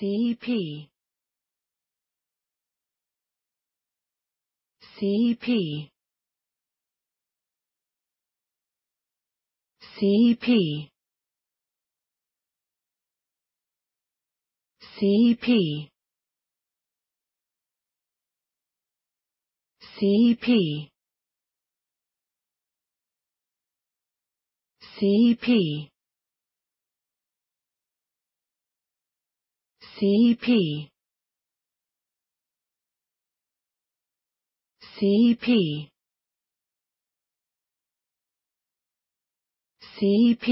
CP. CP. CP. CP. CP. CP. CP CP CP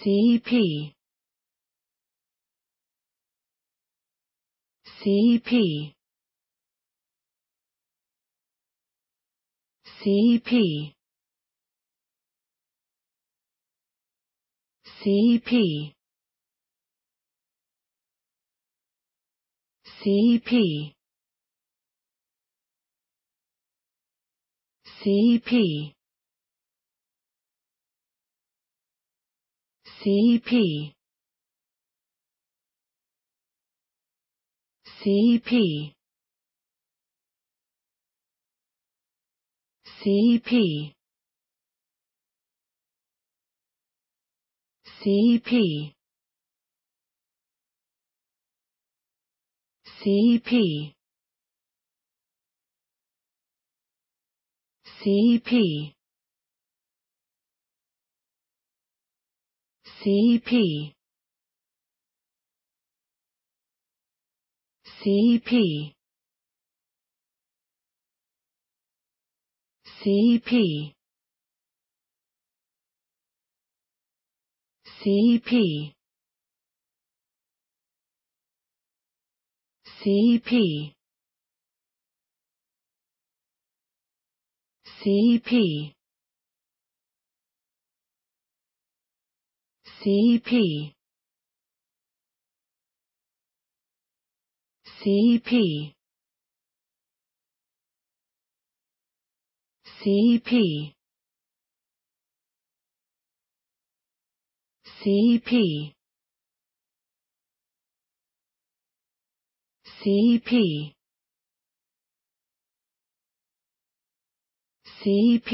CP CP CP CEP CEP CEP CEP CEP CEP CP CP CP CP CP CP CEP CEP CEP CEP CEP CEP CEP CEP CEP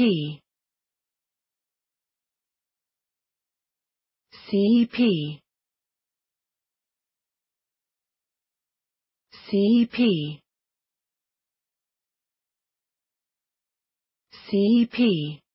CEP CEP CEP